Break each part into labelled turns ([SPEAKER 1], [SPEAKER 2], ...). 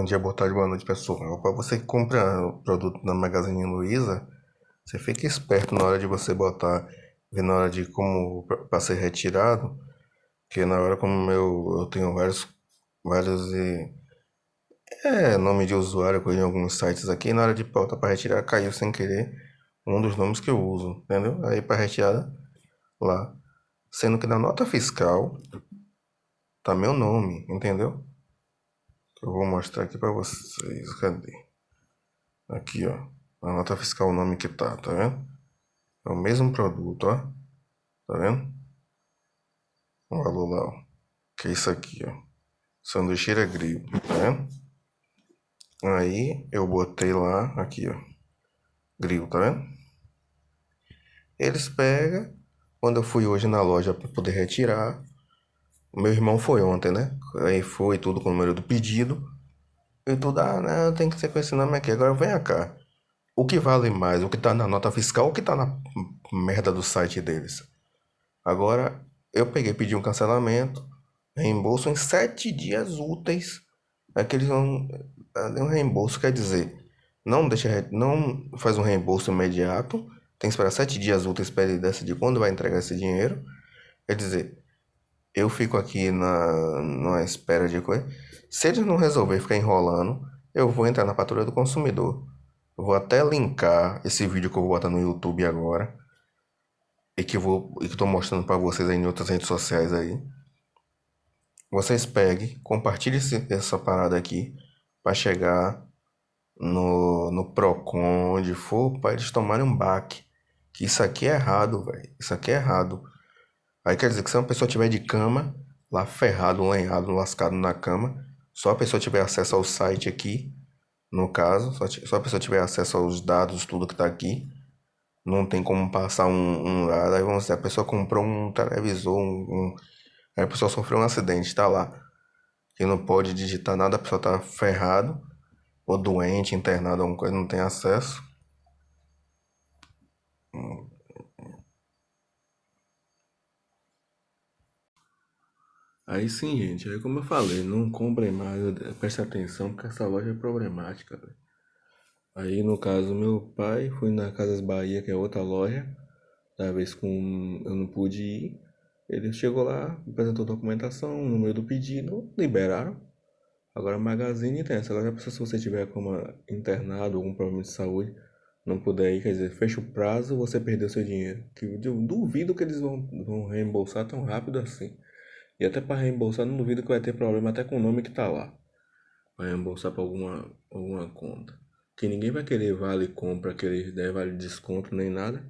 [SPEAKER 1] Bom dia, boa tarde, boa noite, pessoal. É para você que compra produto na Magazine Luiza, você fica esperto na hora de você botar, ver na hora de como para ser retirado, que na hora como eu, eu tenho vários vários e, é, nome de usuário em alguns sites aqui, na hora de pauta para retirar caiu sem querer um dos nomes que eu uso, entendeu? Aí para retirar lá, sendo que na nota fiscal tá meu nome, entendeu? que eu vou mostrar aqui para vocês. Cadê? Aqui, ó. Na nota fiscal o nome que tá, tá vendo? É o mesmo produto, ó. Tá vendo? O valor lá, ó. Que é isso aqui, ó. Sanduicheira grilo, tá vendo? Aí eu botei lá, aqui, ó. Grilo, tá vendo? Eles pegam. Quando eu fui hoje na loja para poder retirar, meu irmão foi ontem, né? Aí foi tudo com o número do pedido. E tudo, ah, né, eu tenho que ser com esse nome aqui. Agora vem cá. O que vale mais? O que tá na nota fiscal ou o que tá na merda do site deles? Agora, eu peguei, pedi um cancelamento, reembolso em sete dias úteis. Aqueles é não. É, um reembolso quer dizer, não deixa, não faz um reembolso imediato, tem que esperar sete dias úteis para ele decidir quando vai entregar esse dinheiro. Quer dizer, eu fico aqui na, na espera de coisa. Se eles não resolver ficar enrolando, eu vou entrar na patrulha do consumidor. Eu vou até linkar esse vídeo que eu vou botar no YouTube agora. E que eu vou e que tô mostrando para vocês aí em outras redes sociais aí. Vocês peguem, compartilhem esse, essa parada aqui para chegar no, no Procon, onde for, para eles tomarem um baque. Que isso aqui é errado, velho. Isso aqui é errado. Aí quer dizer que se uma pessoa tiver de cama, lá ferrado, lenhado, lascado na cama, só a pessoa tiver acesso ao site aqui, no caso, só, só a pessoa tiver acesso aos dados, tudo que está aqui, não tem como passar um, um lado. Aí vamos dizer, a pessoa comprou um televisor, um, um, aí a pessoa sofreu um acidente, está lá. E não pode digitar nada, a pessoa está ferrado, ou doente, internado, alguma coisa, não tem acesso.
[SPEAKER 2] Aí sim, gente. Aí como eu falei, não comprem mais. Preste atenção porque essa loja é problemática. Aí no caso, meu pai foi na Casas Bahia, que é outra loja. Da vez que eu não pude ir, ele chegou lá, apresentou documentação, o número do pedido, liberaram. Agora Magazine tem essa. Agora, se você tiver como internado, algum problema de saúde, não puder ir, quer dizer, fecha o prazo, você perdeu seu dinheiro. Que eu duvido que eles vão, vão reembolsar tão rápido assim. E até para reembolsar, não duvido que vai ter problema até com o nome que tá lá. Vai reembolsar para alguma, alguma conta. Que ninguém vai querer vale compra, querer der né, vale desconto nem nada.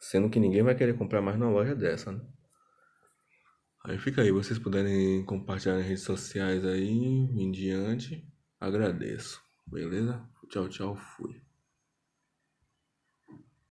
[SPEAKER 2] Sendo que ninguém vai querer comprar mais na loja dessa, né? Aí fica aí, vocês puderem compartilhar nas redes sociais aí em diante. Agradeço, beleza? Tchau, tchau, fui.